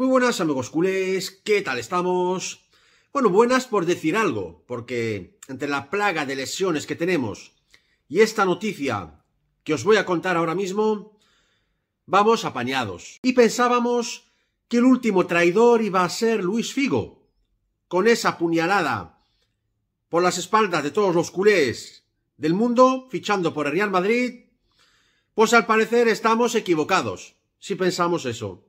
Muy buenas amigos culés, ¿qué tal estamos? Bueno, buenas por decir algo, porque entre la plaga de lesiones que tenemos y esta noticia que os voy a contar ahora mismo, vamos apañados. Y pensábamos que el último traidor iba a ser Luis Figo, con esa puñalada por las espaldas de todos los culés del mundo, fichando por el Real Madrid, pues al parecer estamos equivocados, si pensamos eso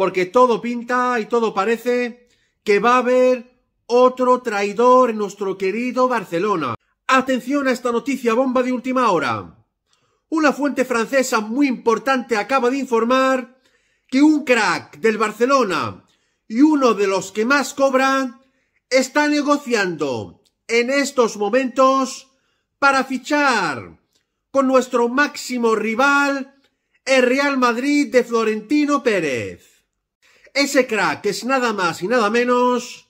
porque todo pinta y todo parece que va a haber otro traidor en nuestro querido Barcelona. Atención a esta noticia bomba de última hora. Una fuente francesa muy importante acaba de informar que un crack del Barcelona y uno de los que más cobra está negociando en estos momentos para fichar con nuestro máximo rival, el Real Madrid de Florentino Pérez. Ese crack es nada más y nada menos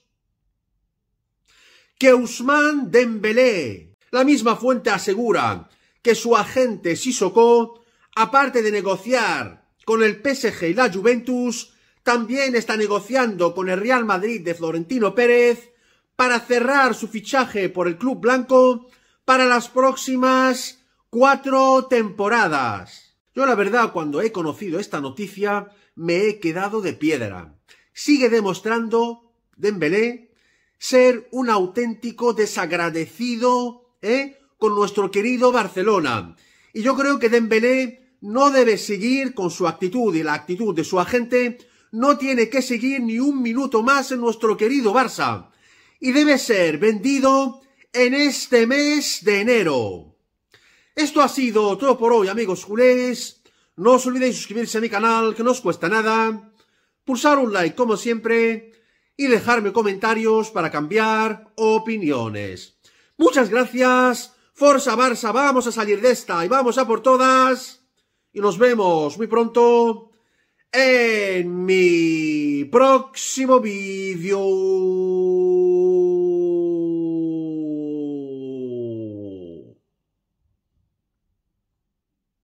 que Usman Dembélé. La misma fuente asegura que su agente Sissoko, aparte de negociar con el PSG y la Juventus, también está negociando con el Real Madrid de Florentino Pérez para cerrar su fichaje por el club blanco para las próximas cuatro temporadas. Yo la verdad, cuando he conocido esta noticia, me he quedado de piedra. Sigue demostrando, Dembélé, ser un auténtico desagradecido, ¿eh?, con nuestro querido Barcelona. Y yo creo que Dembélé no debe seguir con su actitud y la actitud de su agente no tiene que seguir ni un minuto más en nuestro querido Barça. Y debe ser vendido en este mes de enero. Esto ha sido todo por hoy, amigos culés. No os olvidéis suscribirse a mi canal, que no os cuesta nada. Pulsar un like, como siempre. Y dejarme comentarios para cambiar opiniones. Muchas gracias. Forza Barça, vamos a salir de esta y vamos a por todas. Y nos vemos muy pronto en mi próximo vídeo.